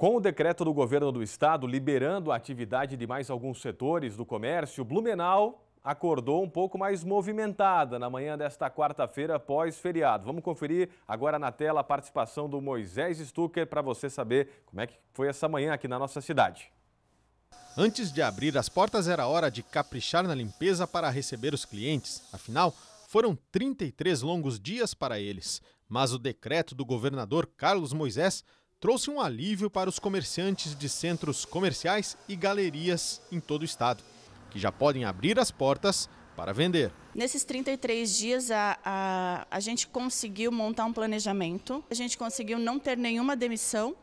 Com o decreto do governo do estado liberando a atividade de mais alguns setores do comércio, Blumenau acordou um pouco mais movimentada na manhã desta quarta-feira pós-feriado. Vamos conferir agora na tela a participação do Moisés Stucker para você saber como é que foi essa manhã aqui na nossa cidade. Antes de abrir as portas era hora de caprichar na limpeza para receber os clientes. Afinal, foram 33 longos dias para eles. Mas o decreto do governador Carlos Moisés trouxe um alívio para os comerciantes de centros comerciais e galerias em todo o estado, que já podem abrir as portas para vender. Nesses 33 dias, a, a, a gente conseguiu montar um planejamento, a gente conseguiu não ter nenhuma demissão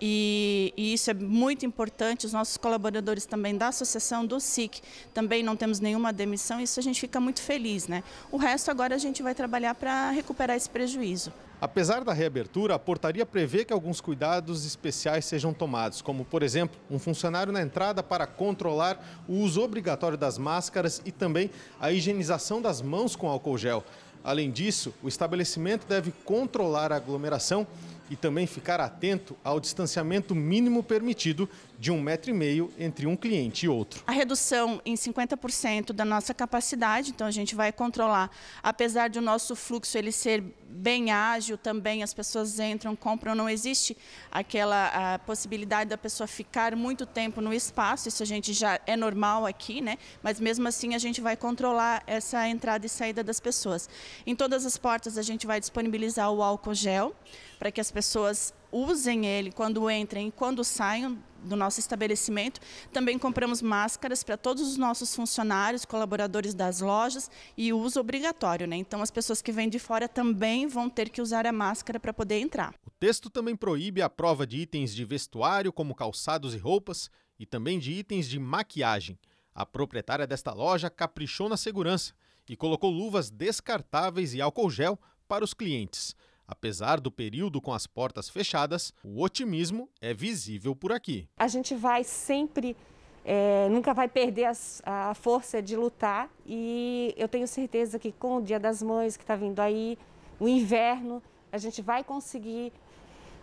e, e, isso é muito importante. Os nossos colaboradores também da associação, do SIC, também não temos nenhuma demissão, isso a gente fica muito feliz. Né? O resto agora a gente vai trabalhar para recuperar esse prejuízo. Apesar da reabertura, a portaria prevê que alguns cuidados especiais sejam tomados, como, por exemplo, um funcionário na entrada para controlar o uso obrigatório das máscaras e também a higienização das mãos com álcool gel. Além disso, o estabelecimento deve controlar a aglomeração e também ficar atento ao distanciamento mínimo permitido de um metro e meio entre um cliente e outro. A redução em 50% da nossa capacidade, então a gente vai controlar, apesar do nosso fluxo ele ser bem ágil também, as pessoas entram, compram, não existe aquela possibilidade da pessoa ficar muito tempo no espaço, isso a gente já é normal aqui, né? Mas mesmo assim a gente vai controlar essa entrada e saída das pessoas. Em todas as portas a gente vai disponibilizar o álcool gel para que as pessoas usem ele quando entrem e quando saiam do nosso estabelecimento. Também compramos máscaras para todos os nossos funcionários, colaboradores das lojas e uso obrigatório, né? Então as pessoas que vêm de fora também vão ter que usar a máscara para poder entrar. O texto também proíbe a prova de itens de vestuário, como calçados e roupas, e também de itens de maquiagem. A proprietária desta loja caprichou na segurança e colocou luvas descartáveis e álcool gel para os clientes. Apesar do período com as portas fechadas, o otimismo é visível por aqui. A gente vai sempre é, nunca vai perder as, a força de lutar e eu tenho certeza que com o Dia das Mães que está vindo aí, o inverno, a gente vai conseguir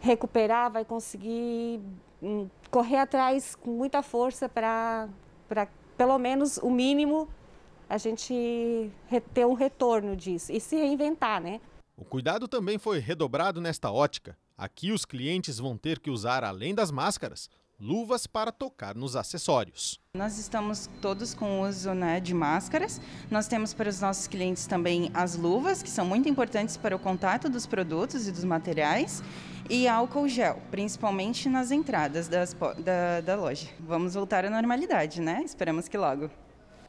recuperar, vai conseguir hum, correr atrás com muita força para pelo menos o mínimo a gente ter um retorno disso e se reinventar, né? O cuidado também foi redobrado nesta ótica. Aqui os clientes vão ter que usar, além das máscaras, luvas para tocar nos acessórios. Nós estamos todos com uso né, de máscaras. Nós temos para os nossos clientes também as luvas, que são muito importantes para o contato dos produtos e dos materiais, e álcool gel, principalmente nas entradas das, da, da loja. Vamos voltar à normalidade, né? Esperamos que logo.